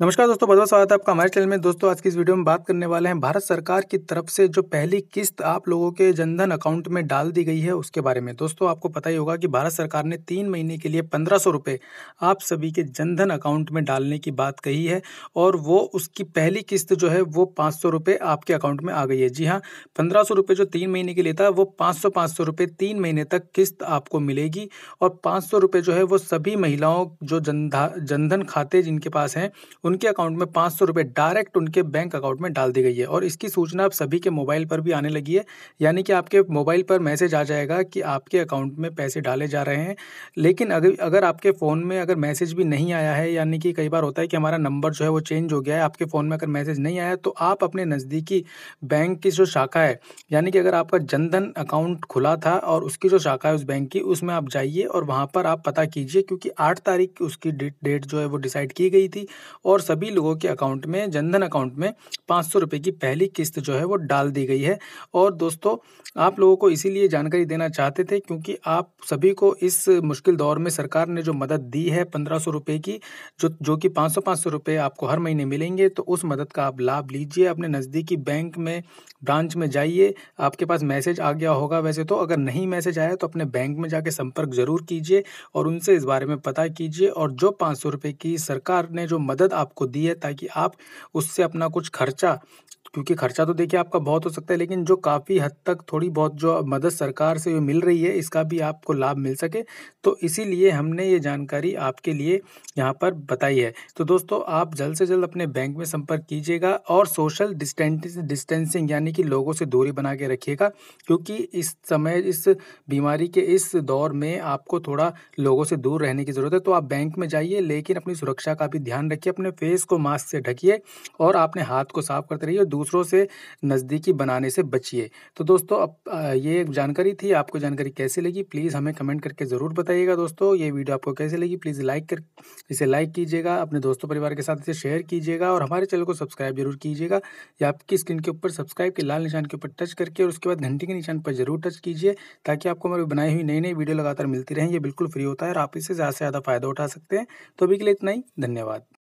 नमस्कार दोस्तों बहुत बहुत स्वागत है आपका हमारे चैनल में दोस्तों आज की इस वीडियो में बात करने वाले हैं भारत सरकार की तरफ से जो पहली किस्त आप लोगों के जनधन अकाउंट में डाल दी गई है उसके बारे में दोस्तों आपको पता ही होगा कि भारत सरकार ने तीन महीने के लिए पंद्रह सौ रुपये आप सभी के जनधन अकाउंट में डालने की बात कही है और वो उसकी पहली किस्त जो है वो पाँच सौ रुपये आपके अकाउंट में आ गई है जी हाँ पंद्रह सौ रुपये जो तीन महीने के लिए था वो पाँच सौ पाँच सौ रुपये तीन महीने तक किस्त आपको मिलेगी और पाँच सौ रुपये जो है वो सभी महिलाओं जो जनधा जनधन खाते जिनके पास हैं उनके अकाउंट में पाँच सौ रुपये डायरेक्ट उनके बैंक अकाउंट में डाल दी गई है और इसकी सूचना अब सभी के मोबाइल पर भी आने लगी है यानी कि आपके मोबाइल पर मैसेज आ जाएगा कि आपके अकाउंट में पैसे डाले जा रहे हैं लेकिन अगर अगर आपके फ़ोन में अगर मैसेज भी नहीं आया है यानी कि कई बार होता है कि हमारा नंबर जो है वो चेंज हो गया है आपके फ़ोन में अगर मैसेज नहीं आया तो आप अपने नज़दीकी बैंक की जो शाखा है यानी कि अगर आपका जनधन अकाउंट खुला था और उसकी जो शाखा है उस बैंक की उसमें आप जाइए और वहाँ पर आप पता कीजिए क्योंकि आठ तारीख की उसकी डेट जो है वो डिसाइड की गई थी और और सभी लोगों के अकाउंट में जनधन अकाउंट में पाँच सौ रुपये की पहली किस्त जो है वो डाल दी गई है और दोस्तों आप लोगों को इसीलिए जानकारी देना चाहते थे क्योंकि आप सभी को इस मुश्किल दौर में सरकार ने जो मदद दी है पंद्रह सौ रुपये की जो जो कि पाँच सौ पाँच सौ रुपये आपको हर महीने मिलेंगे तो उस मदद का आप लाभ लीजिए अपने नज़दीकी बैंक में ब्रांच में जाइए आपके पास मैसेज आ गया होगा वैसे तो अगर नहीं मैसेज आया तो अपने बैंक में जाके संपर्क ज़रूर कीजिए और उनसे इस बारे में पता कीजिए और जो पाँच सौ रुपये की सरकार ने जो मदद आप आपको दी है ताकि आप उससे अपना कुछ खर्चा क्योंकि खर्चा तो देखिए आपका बहुत हो सकता है लेकिन जो काफ़ी हद तक थोड़ी बहुत जो मदद सरकार से जो मिल रही है इसका भी आपको लाभ मिल सके तो इसीलिए हमने ये जानकारी आपके लिए यहाँ पर बताई है तो दोस्तों आप जल्द से जल्द अपने बैंक में संपर्क कीजिएगा और सोशल डिस्टेंस डिस्टेंसिंग यानी कि लोगों से दूरी बना के रखिएगा क्योंकि इस समय इस बीमारी के इस दौर में आपको थोड़ा लोगों से दूर रहने की ज़रूरत है तो आप बैंक में जाइए लेकिन अपनी सुरक्षा का भी ध्यान रखिए अपने फेस को मास्क से ढकिए और अपने हाथ को साफ करते रहिए दूर दूसरों से नज़दीकी बनाने से बचिए तो दोस्तों अब ये जानकारी थी आपको जानकारी कैसे लगी प्लीज़ हमें कमेंट करके ज़रूर बताइएगा दोस्तों ये वीडियो आपको कैसे लगी प्लीज़ लाइक कर इसे लाइक कीजिएगा अपने दोस्तों परिवार के साथ इसे शेयर कीजिएगा और हमारे चैनल को सब्सक्राइब जरूर कीजिएगा या आपकी स्क्रीन के ऊपर सब्सक्राइब के लाल निशान के ऊपर टच करके और उसके बाद घंटी के निशान पर जरूर टच कीजिए ताकि आपको हमारी बनाई हुई नई नई वीडियो लगातार मिलती रहें ये बिल्कुल फ्री होता है और आप इससे ज़्यादा से ज़्यादा फायदा उठा सकते हैं तो अभी के लिए इतना ही धन्यवाद